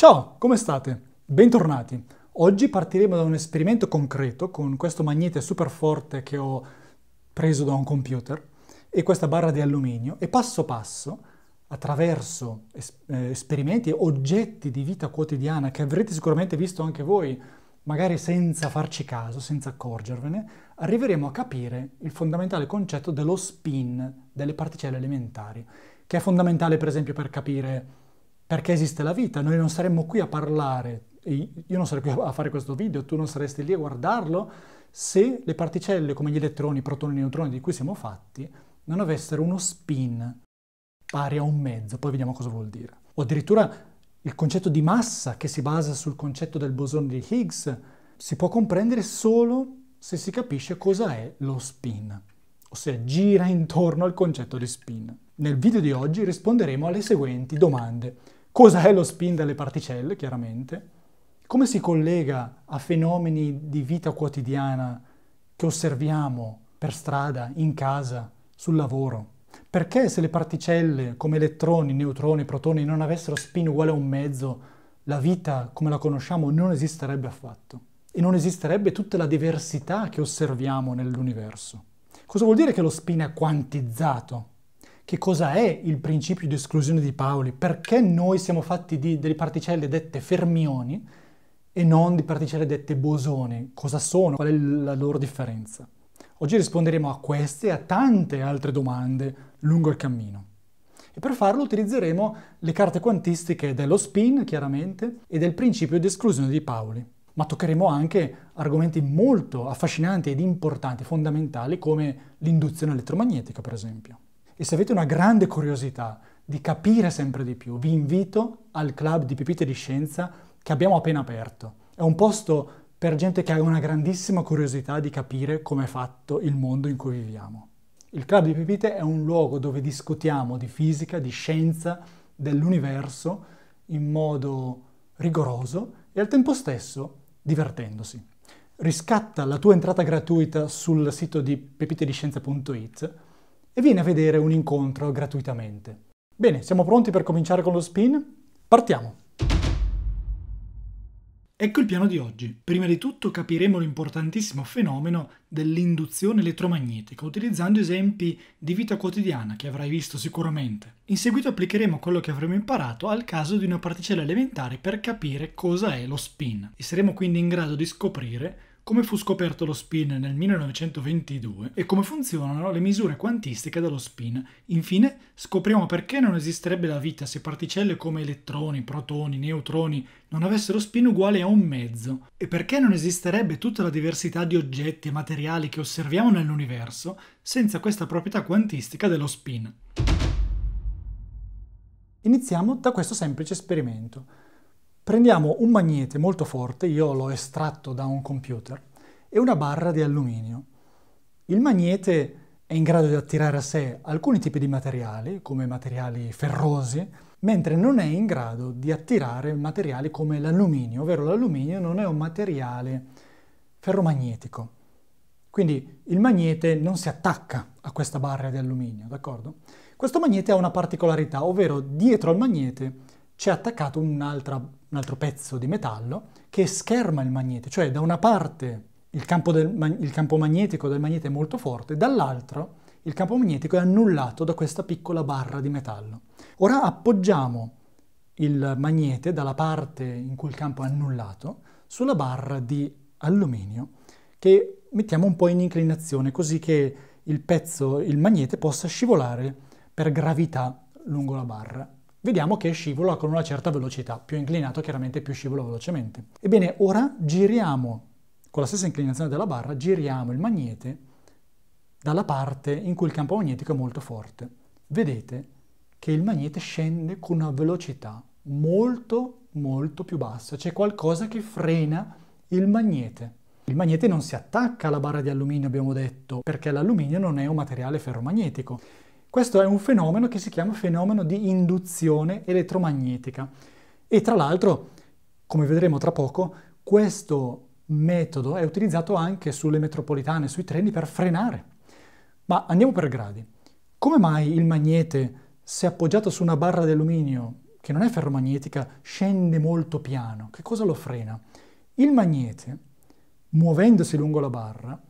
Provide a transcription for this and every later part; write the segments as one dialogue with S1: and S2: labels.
S1: Ciao, come state? Bentornati. Oggi partiremo da un esperimento concreto con questo magnete super forte che ho preso da un computer e questa barra di alluminio e passo passo attraverso eh, esperimenti e oggetti di vita quotidiana che avrete sicuramente visto anche voi, magari senza farci caso, senza accorgervene, arriveremo a capire il fondamentale concetto dello spin delle particelle elementari, che è fondamentale per esempio per capire perché esiste la vita, noi non saremmo qui a parlare, io non sarei qui a fare questo video, tu non saresti lì a guardarlo, se le particelle come gli elettroni, protoni e neutroni di cui siamo fatti non avessero uno spin pari a un mezzo, poi vediamo cosa vuol dire. O addirittura il concetto di massa che si basa sul concetto del bosone di Higgs si può comprendere solo se si capisce cosa è lo spin, ossia gira intorno al concetto di spin. Nel video di oggi risponderemo alle seguenti domande cosa è lo spin delle particelle, chiaramente, come si collega a fenomeni di vita quotidiana che osserviamo per strada, in casa, sul lavoro. Perché se le particelle come elettroni, neutroni, protoni non avessero spin uguale a un mezzo, la vita come la conosciamo non esisterebbe affatto e non esisterebbe tutta la diversità che osserviamo nell'universo. Cosa vuol dire che lo spin è quantizzato? che cosa è il principio di esclusione di Pauli, perché noi siamo fatti di delle particelle dette fermioni e non di particelle dette bosoni, cosa sono, qual è la loro differenza. Oggi risponderemo a queste e a tante altre domande lungo il cammino. E per farlo utilizzeremo le carte quantistiche dello spin, chiaramente, e del principio di esclusione di Pauli. Ma toccheremo anche argomenti molto affascinanti ed importanti, fondamentali, come l'induzione elettromagnetica, per esempio e se avete una grande curiosità di capire sempre di più, vi invito al club di Pepite di Scienza che abbiamo appena aperto. È un posto per gente che ha una grandissima curiosità di capire come è fatto il mondo in cui viviamo. Il club di Pepite è un luogo dove discutiamo di fisica, di scienza, dell'universo in modo rigoroso e al tempo stesso divertendosi. Riscatta la tua entrata gratuita sul sito di pepitediscienza.it e vieni a vedere un incontro gratuitamente. Bene, siamo pronti per cominciare con lo spin? Partiamo! Ecco il piano di oggi. Prima di tutto capiremo l'importantissimo fenomeno dell'induzione elettromagnetica utilizzando esempi di vita quotidiana che avrai visto sicuramente. In seguito applicheremo quello che avremo imparato al caso di una particella elementare per capire cosa è lo spin e saremo quindi in grado di scoprire come fu scoperto lo spin nel 1922 e come funzionano le misure quantistiche dello spin. Infine, scopriamo perché non esisterebbe la vita se particelle come elettroni, protoni, neutroni non avessero spin uguale a un mezzo e perché non esisterebbe tutta la diversità di oggetti e materiali che osserviamo nell'universo senza questa proprietà quantistica dello spin. Iniziamo da questo semplice esperimento. Prendiamo un magnete molto forte, io l'ho estratto da un computer, e una barra di alluminio. Il magnete è in grado di attirare a sé alcuni tipi di materiali, come materiali ferrosi, mentre non è in grado di attirare materiali come l'alluminio, ovvero l'alluminio non è un materiale ferromagnetico. Quindi il magnete non si attacca a questa barra di alluminio, d'accordo? Questo magnete ha una particolarità, ovvero dietro al magnete c'è attaccato un'altra un altro pezzo di metallo, che scherma il magnete, cioè da una parte il campo, del, il campo magnetico del magnete è molto forte, dall'altro il campo magnetico è annullato da questa piccola barra di metallo. Ora appoggiamo il magnete dalla parte in cui il campo è annullato sulla barra di alluminio che mettiamo un po' in inclinazione così che il pezzo, il magnete possa scivolare per gravità lungo la barra vediamo che scivola con una certa velocità, più inclinato chiaramente più scivola velocemente. Ebbene, ora giriamo, con la stessa inclinazione della barra, giriamo il magnete dalla parte in cui il campo magnetico è molto forte. Vedete che il magnete scende con una velocità molto molto più bassa, c'è qualcosa che frena il magnete. Il magnete non si attacca alla barra di alluminio, abbiamo detto, perché l'alluminio non è un materiale ferromagnetico. Questo è un fenomeno che si chiama fenomeno di induzione elettromagnetica e tra l'altro, come vedremo tra poco, questo metodo è utilizzato anche sulle metropolitane, sui treni per frenare. Ma andiamo per gradi. Come mai il magnete, se appoggiato su una barra di alluminio che non è ferromagnetica, scende molto piano? Che cosa lo frena? Il magnete, muovendosi lungo la barra,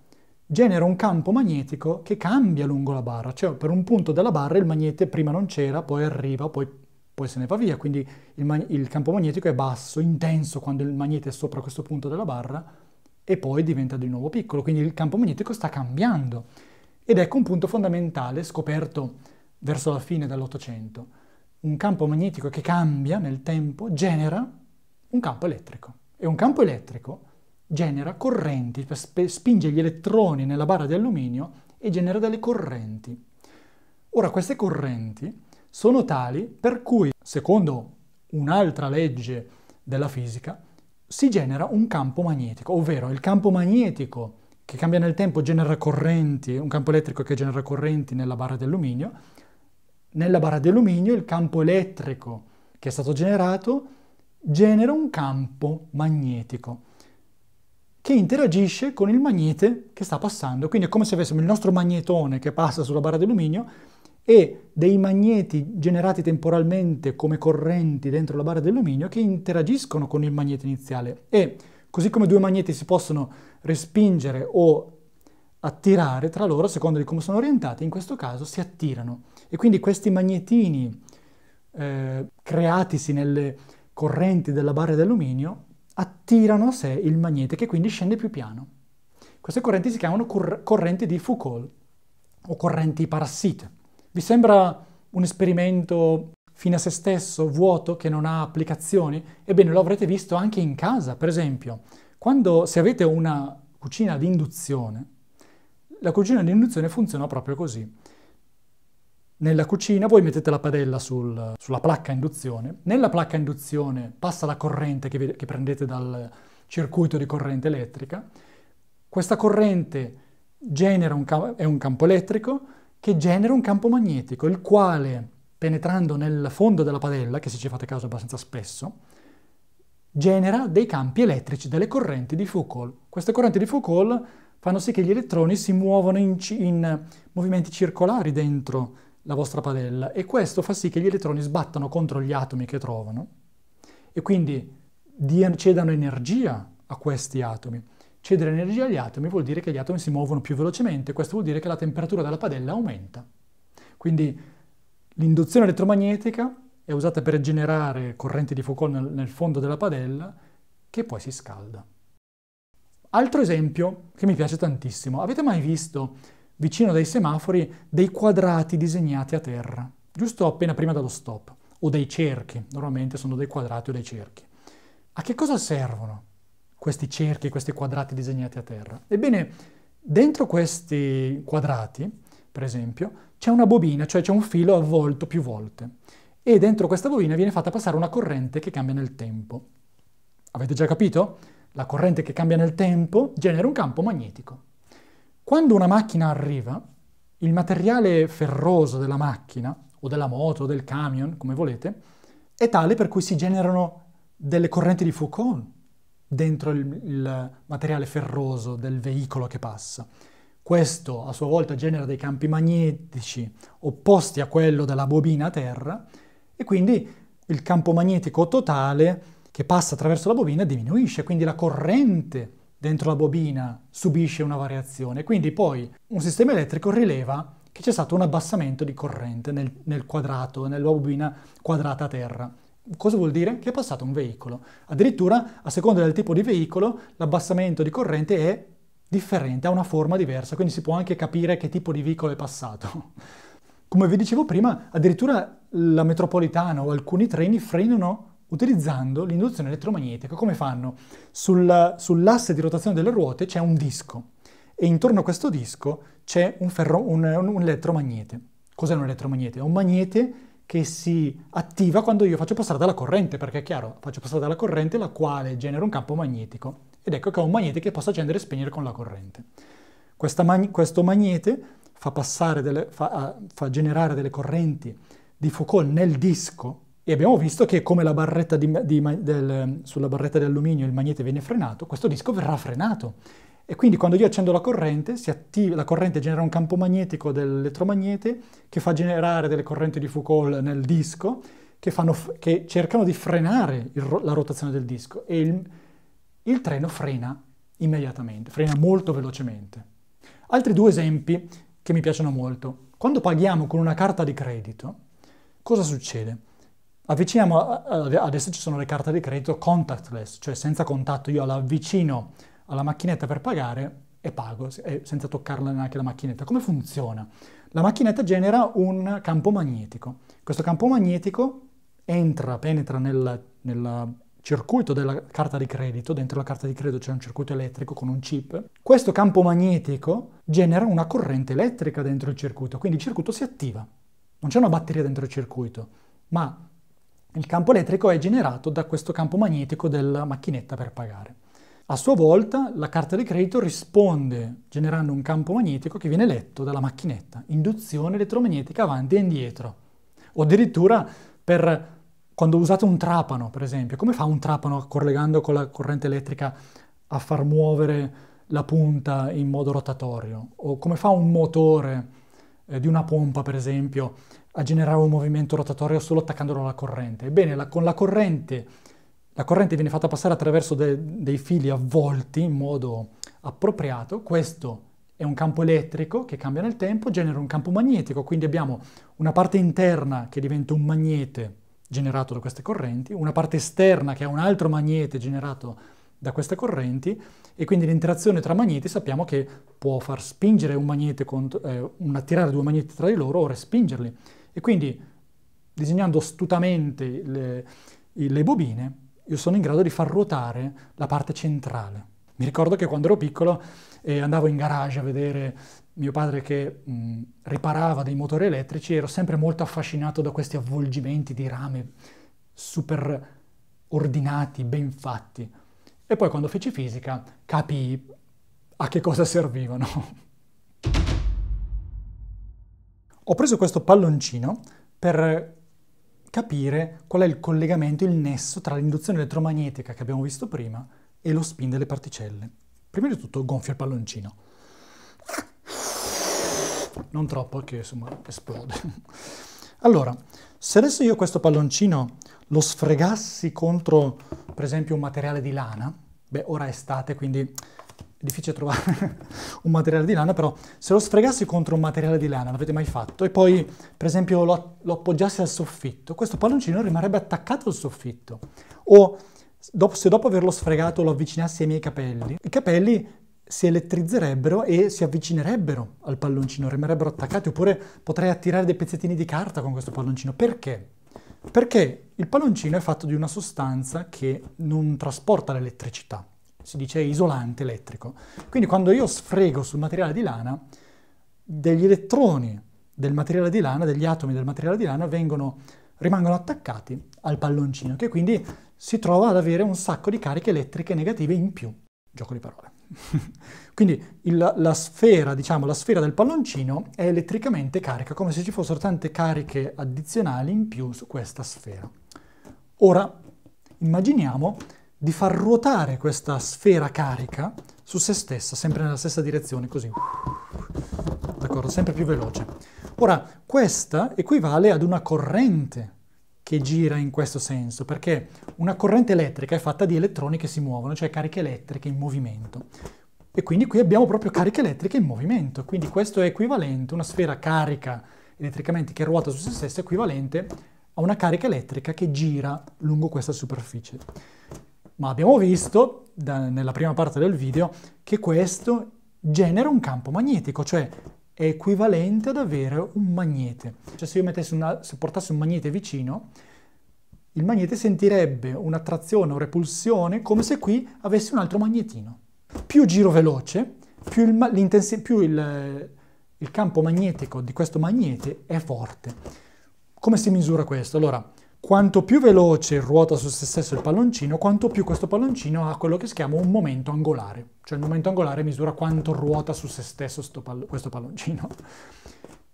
S1: genera un campo magnetico che cambia lungo la barra, cioè per un punto della barra il magnete prima non c'era, poi arriva, poi, poi se ne va via, quindi il, il, campo magnetico è basso, intenso quando il magnete è sopra questo punto della barra e poi diventa di nuovo piccolo, quindi il campo magnetico sta cambiando. Ed ecco un punto fondamentale scoperto verso la fine dell'Ottocento. Un campo magnetico che cambia nel tempo genera un campo elettrico e un campo elettrico genera correnti, spinge gli elettroni nella barra di alluminio e genera delle correnti. Ora queste correnti sono tali per cui, secondo un'altra legge della fisica, si genera un campo magnetico, ovvero il campo magnetico che cambia nel tempo genera correnti, un campo elettrico che genera correnti nella barra di alluminio, nella barra di alluminio il campo elettrico che è stato generato genera un campo magnetico che interagisce con il magnete che sta passando. Quindi è come se avessimo il nostro magnetone che passa sulla barra di alluminio e dei magneti generati temporalmente come correnti dentro la barra di alluminio che interagiscono con il magnete iniziale. E così come due magneti si possono respingere o attirare tra loro, secondo di come sono orientati, in questo caso si attirano. E quindi questi magnetini eh, creatisi nelle correnti della barra d'alluminio attirano a sé il magnete che quindi scende più piano. Queste correnti si chiamano cor- correnti di Foucault o correnti parassite. Vi sembra un esperimento fine a se stesso, vuoto, che non ha applicazioni? Ebbene, lo avrete visto anche in casa, per esempio. Quando, se avete una cucina di induzione, la cucina di induzione funziona proprio così. Nella cucina voi mettete la padella sul, sulla placca induzione, nella placca induzione passa la corrente che, vi, che prendete dal circuito di corrente elettrica, questa corrente genera un, è un campo elettrico che genera un campo magnetico, il quale penetrando nel fondo della padella, che se ci fate caso abbastanza spesso, genera dei campi elettrici, delle correnti di Foucault. Queste correnti di Foucault fanno sì che gli elettroni si muovono in, in movimenti circolari dentro la vostra padella e questo fa sì che gli elettroni sbattano contro gli atomi che trovano e quindi cedano energia a questi atomi. Cedere energia agli atomi vuol dire che gli atomi si muovono più velocemente, questo vuol dire che la temperatura della padella aumenta. Quindi l'induzione elettromagnetica è usata per generare correnti di Foucault nel, fondo della padella che poi si scalda. Altro esempio che mi piace tantissimo, avete mai visto vicino dai semafori, dei quadrati disegnati a terra, giusto appena prima dello stop, o dei cerchi, normalmente sono dei quadrati o dei cerchi. A che cosa servono questi cerchi, questi quadrati disegnati a terra? Ebbene, dentro questi quadrati, per esempio, c'è una bobina, cioè c'è un filo avvolto più volte, e dentro questa bobina viene fatta passare una corrente che cambia nel tempo. Avete già capito? La corrente che cambia nel tempo genera un campo magnetico. Quando una macchina arriva, il materiale ferroso della macchina, o della moto, o del camion, come volete, è tale per cui si generano delle correnti di Foucault dentro il, il materiale ferroso del veicolo che passa. Questo a sua volta genera dei campi magnetici opposti a quello della bobina a terra e quindi il campo magnetico totale che passa attraverso la bobina diminuisce, quindi la corrente dentro la bobina subisce una variazione. Quindi poi un sistema elettrico rileva che c'è stato un abbassamento di corrente nel, nel quadrato, nella bobina quadrata a terra. Cosa vuol dire? Che è passato un veicolo. Addirittura, a seconda del tipo di veicolo, l'abbassamento di corrente è differente, ha una forma diversa, quindi si può anche capire che tipo di veicolo è passato. Come vi dicevo prima, addirittura la metropolitana o alcuni treni frenano utilizzando l'induzione elettromagnetica. Come fanno? Sul, sull'asse di rotazione delle ruote c'è un disco e intorno a questo disco c'è un, ferro, un, un elettromagnete. Cos'è un elettromagnete? È un magnete che si attiva quando io faccio passare dalla corrente, perché è chiaro, faccio passare dalla corrente la quale genera un campo magnetico. Ed ecco che ho un magnete che posso accendere e spegnere con la corrente. Man- questo magnete fa, delle, fa, fa generare delle correnti di Foucault nel disco e abbiamo visto che come la barretta di, di, del, sulla barretta di alluminio il magnete viene frenato, questo disco verrà frenato. E quindi quando io accendo la corrente, attiva, la corrente genera un campo magnetico dell'elettromagnete che fa generare delle correnti di Foucault nel disco che, fanno, che cercano di frenare il, la rotazione del disco e il, il treno frena immediatamente, frena molto velocemente. Altri due esempi che mi piacciono molto. Quando paghiamo con una carta di credito, cosa succede? Avviciniamo, eh, eh, adesso ci sono le carte di credito contactless, cioè senza contatto, io la avvicino alla macchinetta per pagare e pago, eh, senza toccarla neanche la macchinetta. Come funziona? La macchinetta genera un campo magnetico. Questo campo magnetico entra, penetra nel, nel circuito della carta di credito, dentro la carta di credito c'è un circuito elettrico con un chip. Questo campo magnetico genera una corrente elettrica dentro il circuito, quindi il circuito si attiva. Non c'è una batteria dentro il circuito, ma il campo elettrico è generato da questo campo magnetico della macchinetta per pagare. A sua volta la carta di credito risponde generando un campo magnetico che viene letto dalla macchinetta, induzione elettromagnetica avanti e indietro. O addirittura per quando usate un trapano, per esempio, come fa un trapano collegando con la corrente elettrica a far muovere la punta in modo rotatorio? O come fa un motore eh, di una pompa, per esempio, a generare un movimento rotatorio solo attaccandolo alla corrente. Ebbene, la, con la corrente, la corrente viene fatta passare attraverso de, dei fili avvolti in modo appropriato, questo è un campo elettrico che cambia nel tempo, genera un campo magnetico, quindi abbiamo una parte interna che diventa un magnete generato da queste correnti, una parte esterna che è un altro magnete generato da queste correnti e quindi l'interazione tra magneti sappiamo che può far spingere un magnete contro, eh, attirare due magneti tra di loro o respingerli. E quindi disegnando astutamente le, le bobine, io sono in grado di far ruotare la parte centrale. Mi ricordo che quando ero piccolo eh, andavo in garage a vedere mio padre che mh, riparava dei motori elettrici, ero sempre molto affascinato da questi avvolgimenti di rame super ordinati, ben fatti. E poi quando feci fisica capii a che cosa servivano. Ho preso questo palloncino per capire qual è il collegamento, il nesso tra l'induzione elettromagnetica che abbiamo visto prima e lo spin delle particelle. Prima di tutto gonfio il palloncino. Non troppo che insomma esplode. Allora, se adesso io questo palloncino lo sfregassi contro per esempio un materiale di lana, beh ora è estate quindi è difficile trovare un materiale di lana, però se lo sfregassi contro un materiale di lana, l'avete mai fatto, e poi per esempio lo, lo appoggiassi al soffitto, questo palloncino rimarrebbe attaccato al soffitto. O dopo, se dopo averlo sfregato lo avvicinassi ai miei capelli, i capelli si elettrizzerebbero e si avvicinerebbero al palloncino, rimarrebbero attaccati, oppure potrei attirare dei pezzettini di carta con questo palloncino. Perché? Perché il palloncino è fatto di una sostanza che non trasporta l'elettricità si dice isolante elettrico. Quindi quando io sfrego sul materiale di lana, degli elettroni del materiale di lana, degli atomi del materiale di lana vengono, rimangono attaccati al palloncino, che quindi si trova ad avere un sacco di cariche elettriche negative in più. Gioco di parole. quindi il, la sfera, diciamo, la sfera del palloncino è elettricamente carica, come se ci fossero tante cariche addizionali in più su questa sfera. Ora, immaginiamo di far ruotare questa sfera carica su se stessa, sempre nella stessa direzione, così. D'accordo? Sempre più veloce. Ora, questa equivale ad una corrente che gira in questo senso, perché una corrente elettrica è fatta di elettroni che si muovono, cioè cariche elettriche in movimento. E quindi qui abbiamo proprio cariche elettriche in movimento, quindi questo è equivalente, una sfera carica elettricamente che ruota su se stessa è equivalente a una carica elettrica che gira lungo questa superficie ma abbiamo visto da, nella prima parte del video che questo genera un campo magnetico, cioè è equivalente ad avere un magnete. Cioè se io una, se portassi un magnete vicino, il magnete sentirebbe un'attrazione o repulsione come se qui avessi un altro magnetino. Più giro veloce, più, il, più il, il campo magnetico di questo magnete è forte. Come si misura questo? Allora, quanto più veloce ruota su se stesso il palloncino, quanto più questo palloncino ha quello che si chiama un momento angolare. Cioè il momento angolare misura quanto ruota su se stesso pal questo palloncino.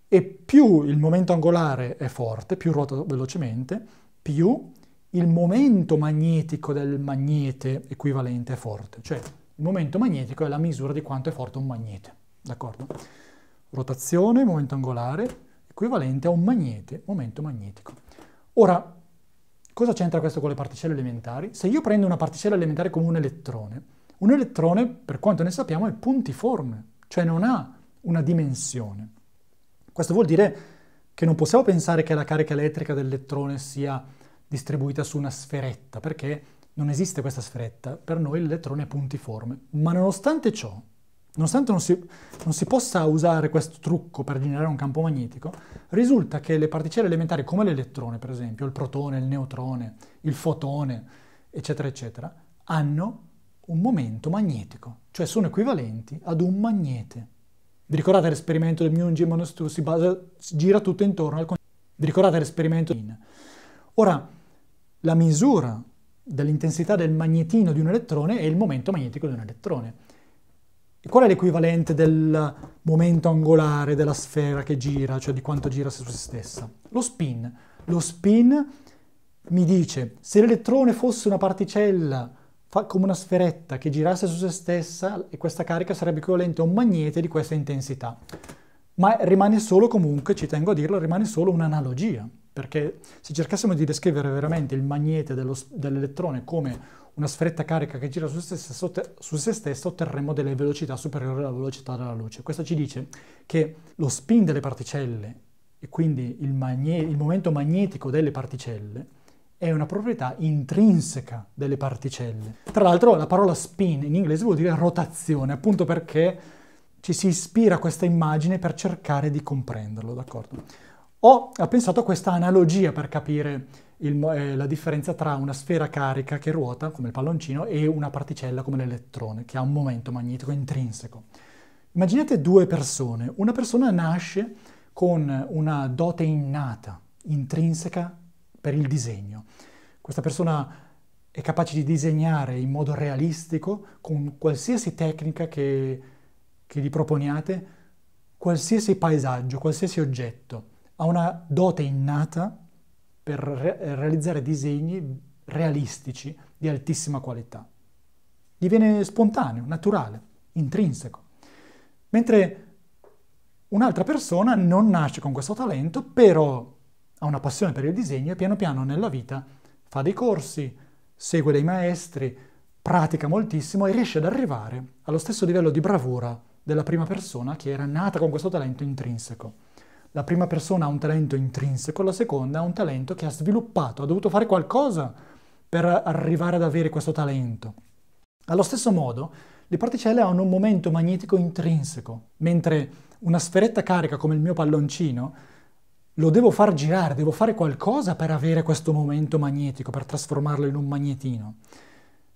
S1: E più il momento angolare è forte, più ruota velocemente, più il momento magnetico del magnete equivalente è forte. Cioè il momento magnetico è la misura di quanto è forte un magnete. D'accordo? Rotazione, momento angolare, equivalente a un magnete, momento magnetico. Ora, cosa c'entra questo con le particelle elementari? Se io prendo una particella elementare come un elettrone, un elettrone, per quanto ne sappiamo, è puntiforme, cioè non ha una dimensione. Questo vuol dire che non possiamo pensare che la carica elettrica dell'elettrone sia distribuita su una sferetta, perché non esiste questa sferetta, per noi l'elettrone è puntiforme. Ma nonostante ciò, Nonostante non si, non si, possa usare questo trucco per generare un campo magnetico, risulta che le particelle elementari come l'elettrone, per esempio, il protone, il neutrone, il fotone, eccetera, eccetera, hanno un momento magnetico, cioè sono equivalenti ad un magnete. Vi ricordate l'esperimento del Myung-Ji Monostu? Si, si gira tutto intorno al concetto. Vi ricordate l'esperimento di Ora, la misura dell'intensità del magnetino di un elettrone è il momento magnetico di un elettrone. E qual è l'equivalente del momento angolare della sfera che gira, cioè di quanto gira su se stessa? Lo spin. Lo spin mi dice se l'elettrone fosse una particella come una sferetta che girasse su se stessa e questa carica sarebbe equivalente a un magnete di questa intensità. Ma rimane solo comunque, ci tengo a dirlo, rimane solo un'analogia, perché se cercassimo di descrivere veramente il magnete dell'elettrone dell come una sferetta carica che gira su se, stessa, su se stessa otterremo delle velocità superiori alla velocità della luce. Questo ci dice che lo spin delle particelle e quindi il, magne il momento magnetico delle particelle è una proprietà intrinseca delle particelle. Tra l'altro la parola spin in inglese vuol dire rotazione, appunto perché ci si ispira a questa immagine per cercare di comprenderlo, d'accordo? Ho pensato a questa analogia per capire il, eh, la differenza tra una sfera carica che ruota, come il palloncino, e una particella come l'elettrone, che ha un momento magnetico intrinseco. Immaginate due persone. Una persona nasce con una dote innata, intrinseca per il disegno. Questa persona è capace di disegnare in modo realistico con qualsiasi tecnica che, che gli proponiate, qualsiasi paesaggio, qualsiasi oggetto ha una dote innata per re- realizzare disegni realistici di altissima qualità. Gli viene spontaneo, naturale, intrinseco. Mentre un'altra persona non nasce con questo talento, però ha una passione per il disegno e piano piano nella vita fa dei corsi, segue dei maestri, pratica moltissimo e riesce ad arrivare allo stesso livello di bravura della prima persona che era nata con questo talento intrinseco. La prima persona ha un talento intrinseco, la seconda ha un talento che ha sviluppato, ha dovuto fare qualcosa per arrivare ad avere questo talento. Allo stesso modo, le particelle hanno un momento magnetico intrinseco, mentre una sferetta carica come il mio palloncino lo devo far girare, devo fare qualcosa per avere questo momento magnetico, per trasformarlo in un magnetino.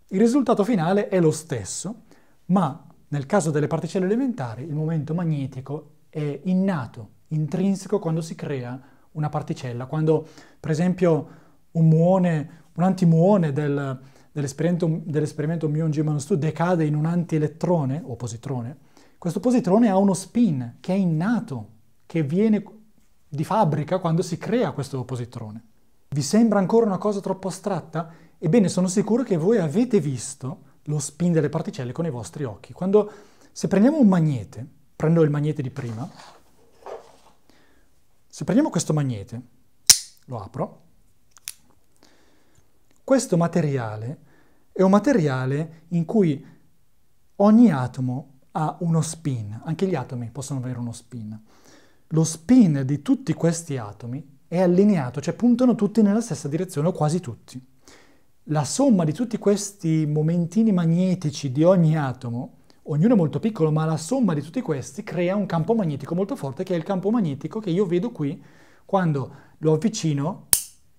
S1: Il risultato finale è lo stesso, ma nel caso delle particelle elementari il momento magnetico è innato, intrinseco quando si crea una particella, quando per esempio un muone, un antimuone del, dell'esperimento, dell'esperimento Mion-G-2 decade in un antielettrone o positrone, questo positrone ha uno spin che è innato, che viene di fabbrica quando si crea questo positrone. Vi sembra ancora una cosa troppo astratta? Ebbene, sono sicuro che voi avete visto lo spin delle particelle con i vostri occhi. Quando, se prendiamo un magnete, prendo il magnete di prima, se prendiamo questo magnete, lo apro, questo materiale è un materiale in cui ogni atomo ha uno spin, anche gli atomi possono avere uno spin. Lo spin di tutti questi atomi è allineato, cioè puntano tutti nella stessa direzione o quasi tutti. La somma di tutti questi momentini magnetici di ogni atomo ognuno è molto piccolo, ma la somma di tutti questi crea un campo magnetico molto forte, che è il campo magnetico che io vedo qui quando lo avvicino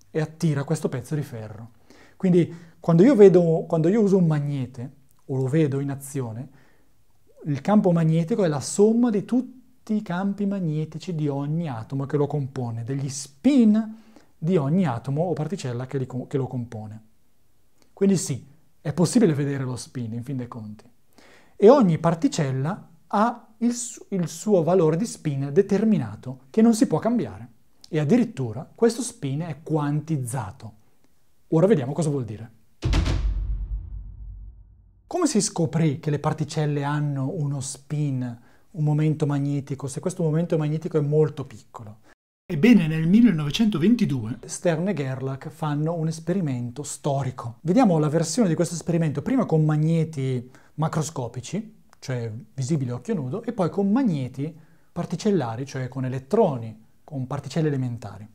S1: e attira questo pezzo di ferro. Quindi quando io, vedo, quando io uso un magnete, o lo vedo in azione, il campo magnetico è la somma di tutti i campi magnetici di ogni atomo che lo compone, degli spin di ogni atomo o particella che, li, che lo compone. Quindi sì, è possibile vedere lo spin, in fin dei conti e ogni particella ha il, su il suo valore di spin determinato che non si può cambiare e addirittura questo spin è quantizzato. Ora vediamo cosa vuol dire. Come si scoprì che le particelle hanno uno spin, un momento magnetico, se questo momento magnetico è molto piccolo? Ebbene, nel 1922 Stern e Gerlach fanno un esperimento storico. Vediamo la versione di questo esperimento, prima con magneti macroscopici, cioè visibili a occhio nudo, e poi con magneti particellari, cioè con elettroni, con particelle elementari.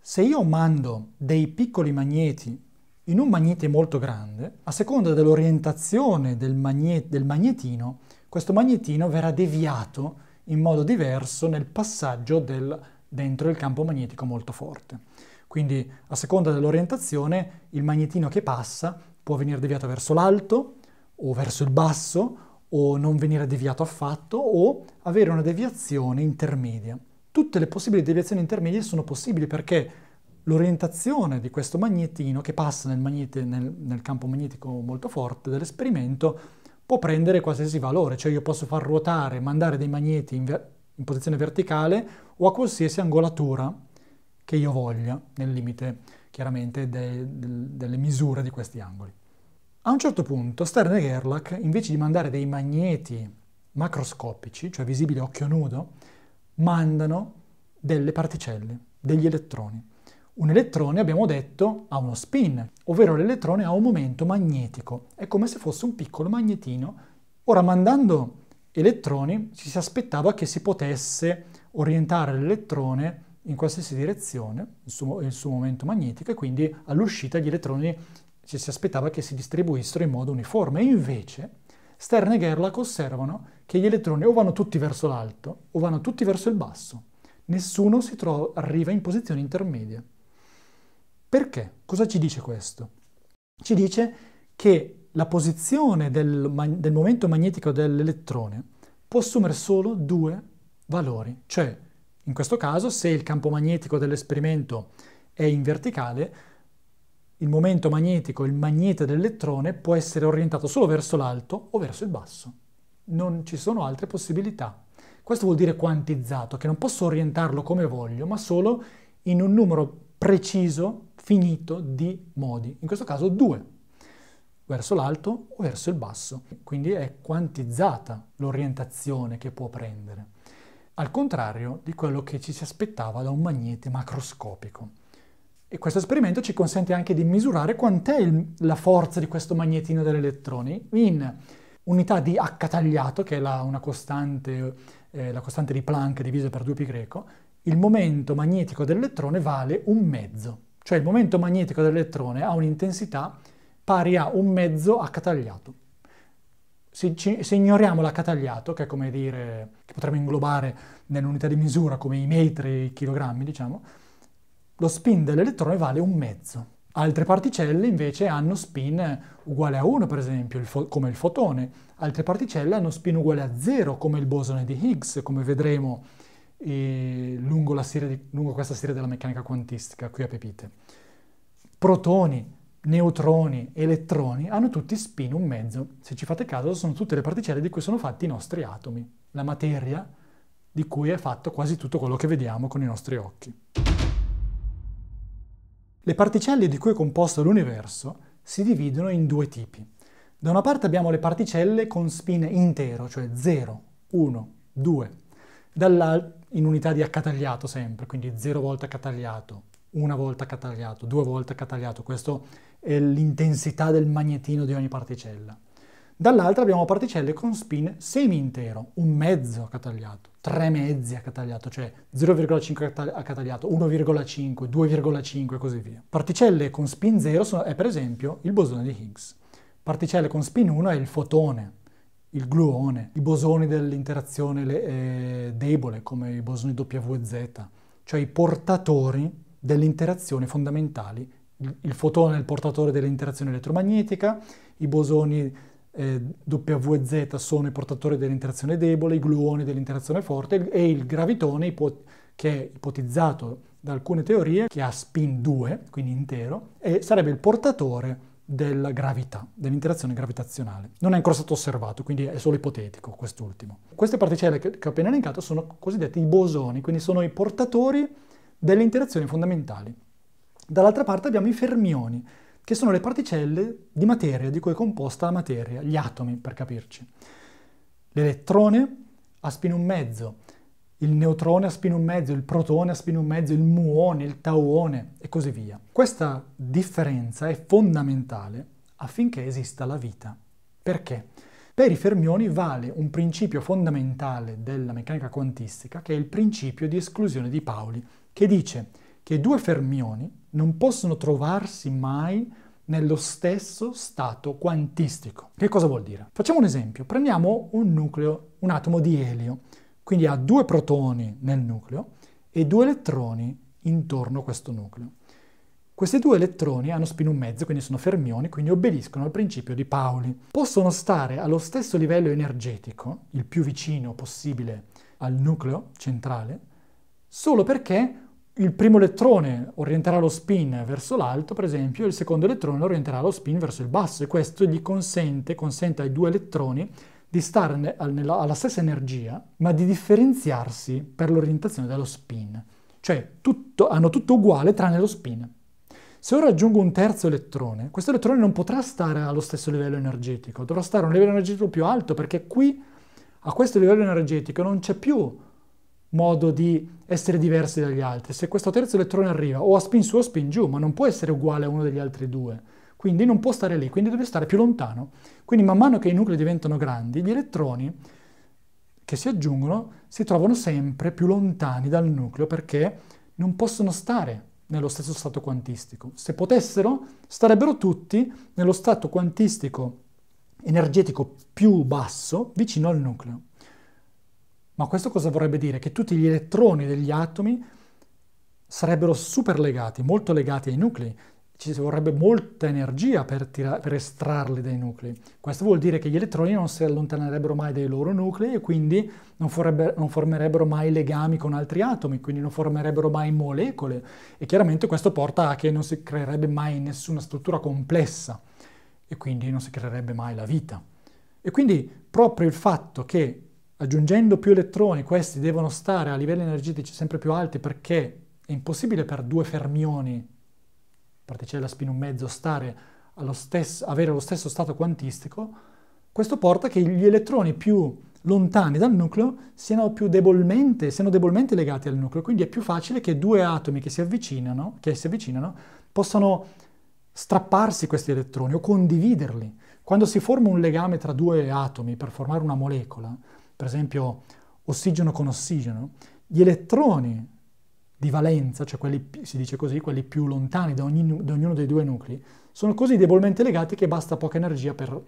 S1: Se io mando dei piccoli magneti in un magnete molto grande, a seconda dell'orientazione del, magne- del magnetino, questo magnetino verrà deviato in modo diverso nel passaggio del, dentro il campo magnetico molto forte. Quindi a seconda dell'orientazione il magnetino che passa può venire deviato verso l'alto, o verso il basso o non venire deviato affatto o avere una deviazione intermedia. Tutte le possibili deviazioni intermedie sono possibili perché l'orientazione di questo magnetino che passa nel, magnete, nel, nel campo magnetico molto forte dell'esperimento può prendere qualsiasi valore, cioè io posso far ruotare, mandare dei magneti in, ver- in posizione verticale o a qualsiasi angolatura che io voglia, nel limite chiaramente de- de- delle misure di questi angoli. A un certo punto Stern e Gerlach, invece di mandare dei magneti macroscopici, cioè visibili a occhio nudo, mandano delle particelle, degli elettroni. Un elettrone, abbiamo detto, ha uno spin, ovvero l'elettrone ha un momento magnetico, è come se fosse un piccolo magnetino. Ora, mandando elettroni, ci si aspettava che si potesse orientare l'elettrone in qualsiasi direzione, il suo, il suo momento magnetico, e quindi all'uscita gli elettroni ci si aspettava che si distribuissero in modo uniforme, invece Stern e Gerlach osservano che gli elettroni o vanno tutti verso l'alto o vanno tutti verso il basso, nessuno si trova, arriva in posizione intermedia. Perché? Cosa ci dice questo? Ci dice che la posizione del, del momento magnetico dell'elettrone può assumere solo due valori, cioè in questo caso se il campo magnetico dell'esperimento è in verticale, il momento magnetico, il magnete dell'elettrone può essere orientato solo verso l'alto o verso il basso. Non ci sono altre possibilità. Questo vuol dire quantizzato, che non posso orientarlo come voglio, ma solo in un numero preciso, finito di modi, in questo caso due, verso l'alto o verso il basso. Quindi è quantizzata l'orientazione che può prendere, al contrario di quello che ci si aspettava da un magnete macroscopico. E questo esperimento ci consente anche di misurare quant'è il, la forza di questo magnetino degli elettroni in unità di H tagliato, che è la, costante, eh, la costante di Planck divisa per 2π greco, il momento magnetico dell'elettrone vale un mezzo. Cioè il momento magnetico dell'elettrone ha un'intensità pari a un mezzo H tagliato. Se, se ignoriamo l'H tagliato, che è come dire, che potremmo inglobare nell'unità di misura come i metri, i chilogrammi, diciamo, lo spin dell'elettrone vale un mezzo. Altre particelle invece hanno spin uguale a 1, per esempio, il come il fotone. Altre particelle hanno spin uguale a 0, come il bosone di Higgs, come vedremo eh, lungo, di, lungo questa serie della meccanica quantistica qui a Pepite. Protoni, neutroni, elettroni hanno tutti spin un mezzo. Se ci fate caso, sono tutte le particelle di cui sono fatti i nostri atomi, la materia di cui è fatto quasi tutto quello che vediamo con i nostri occhi. Le particelle di cui è composto l'universo si dividono in due tipi. Da una parte abbiamo le particelle con spine intero, cioè 0, 1, 2, in unità di H sempre, quindi 0 volte H tagliato, 1 volta H tagliato, 2 volte H tagliato, questa è l'intensità del magnetino di ogni particella. Dall'altra abbiamo particelle con spin semi-intero, un mezzo a catagliato, tre mezzi a catagliato, cioè 0,5 a catagliato, 1,5, 2,5 e così via. Particelle con spin 0 è per esempio il bosone di Higgs. Particelle con spin 1 è il fotone, il gluone, i bosoni dell'interazione eh, debole come i bosoni W e Z, cioè i portatori dell'interazione fondamentali. Il fotone è il portatore dell'interazione elettromagnetica, i bosoni eh, WZ sono i portatori dell'interazione debole, i gluoni dell'interazione forte e il gravitone che è ipotizzato da alcune teorie che ha spin 2, quindi intero, e sarebbe il portatore della gravità, dell'interazione gravitazionale. Non è ancora stato osservato, quindi è solo ipotetico quest'ultimo. Queste particelle che, ho appena elencato sono cosiddetti i bosoni, quindi sono i portatori delle interazioni fondamentali. Dall'altra parte abbiamo i fermioni, che sono le particelle di materia di cui è composta la materia, gli atomi per capirci. L'elettrone a spin un mezzo, il neutrone a spin un mezzo, il protone a spin un mezzo, il muone, il tauone e così via. Questa differenza è fondamentale affinché esista la vita. Perché? Per i fermioni vale un principio fondamentale della meccanica quantistica che è il principio di esclusione di Pauli, che dice che due fermioni non possono trovarsi mai nello stesso stato quantistico. Che cosa vuol dire? Facciamo un esempio. Prendiamo un nucleo, un atomo di elio, quindi ha due protoni nel nucleo e due elettroni intorno a questo nucleo. Questi due elettroni hanno spin un mezzo, quindi sono fermioni, quindi obbediscono al principio di Pauli. Possono stare allo stesso livello energetico, il più vicino possibile al nucleo centrale, solo perché il primo elettrone orienterà lo spin verso l'alto, per esempio, e il secondo elettrone orienterà lo spin verso il basso e questo gli consente, consente ai due elettroni di stare alla stessa energia, ma di differenziarsi per l'orientazione dello spin. Cioè tutto, hanno tutto uguale tranne lo spin. Se ora aggiungo un terzo elettrone, questo elettrone non potrà stare allo stesso livello energetico, dovrà stare a un livello energetico più alto perché qui a questo livello energetico non c'è più modo di essere diversi dagli altri. Se questo terzo elettrone arriva o a spin su o a spin giù, ma non può essere uguale a uno degli altri due, quindi non può stare lì, quindi deve stare più lontano. Quindi man mano che i nuclei diventano grandi, gli elettroni che si aggiungono si trovano sempre più lontani dal nucleo perché non possono stare nello stesso stato quantistico. Se potessero, starebbero tutti nello stato quantistico energetico più basso vicino al nucleo. Ma questo cosa vorrebbe dire? Che tutti gli elettroni degli atomi sarebbero super legati, molto legati ai nuclei. Ci vorrebbe molta energia per, tira- per estrarli dai nuclei. Questo vuol dire che gli elettroni non si allontanerebbero mai dai loro nuclei e quindi non, forrebbe- non formerebbero mai legami con altri atomi, quindi non formerebbero mai molecole. E chiaramente questo porta a che non si creerebbe mai nessuna struttura complessa e quindi non si creerebbe mai la vita. E quindi proprio il fatto che Aggiungendo più elettroni, questi devono stare a livelli energetici sempre più alti perché è impossibile per due fermioni, particella spin un mezzo, lo stesso, avere lo stesso stato quantistico, questo porta che gli elettroni più lontani dal nucleo siano più debolmente, siano debolmente legati al nucleo, quindi è più facile che due atomi che si avvicinano, che si avvicinano possano strapparsi questi elettroni o condividerli. Quando si forma un legame tra due atomi per formare una molecola, per esempio ossigeno con ossigeno, gli elettroni di valenza, cioè quelli, si dice così, quelli più lontani da, ogni, da ognuno dei due nuclei, sono così debolmente legati che basta poca energia per,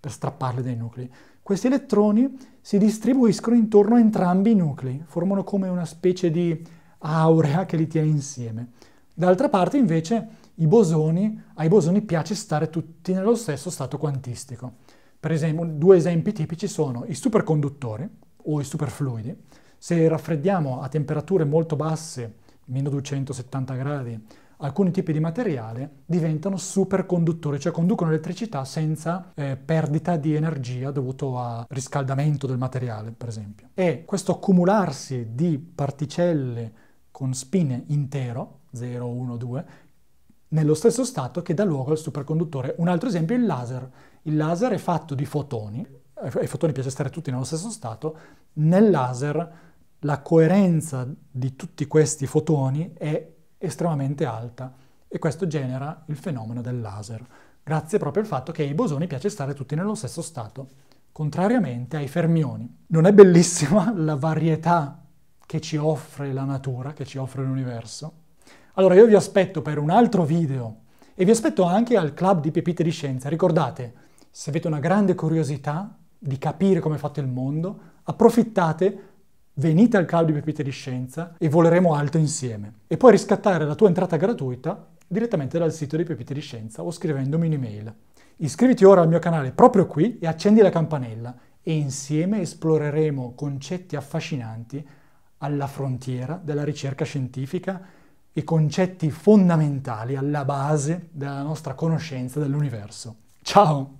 S1: per strapparli dai nuclei. Questi elettroni si distribuiscono intorno a entrambi i nuclei, formano come una specie di aurea che li tiene insieme. D'altra parte invece i bosoni, ai bosoni piace stare tutti nello stesso stato quantistico. Per esempio, due esempi tipici sono i superconduttori o i superfluidi. Se raffreddiamo a temperature molto basse, meno 270 gradi, alcuni tipi di materiale diventano superconduttori, cioè conducono elettricità senza eh, perdita di energia dovuto a riscaldamento del materiale, per esempio. E questo accumularsi di particelle con spine intero, 0, 1, 2, nello stesso stato che dà luogo al superconduttore. Un altro esempio è il laser. Il laser è fatto di fotoni, e eh, i fotoni piace stare tutti nello stesso stato, nel laser la coerenza di tutti questi fotoni è estremamente alta e questo genera il fenomeno del laser, grazie proprio al fatto che ai bosoni piace stare tutti nello stesso stato, contrariamente ai fermioni. Non è bellissima la varietà che ci offre la natura, che ci offre l'universo? Allora io vi aspetto per un altro video e vi aspetto anche al club di Pepite di Scienza. Ricordate, se avete una grande curiosità di capire come è fatto il mondo, approfittate, venite al cloud di Pepite di Scienza e voleremo alto insieme. E puoi riscattare la tua entrata gratuita direttamente dal sito di Pepite di Scienza o scrivendomi un'email. Iscriviti ora al mio canale proprio qui e accendi la campanella e insieme esploreremo concetti affascinanti alla frontiera della ricerca scientifica e concetti fondamentali alla base della nostra conoscenza dell'universo. Ciao!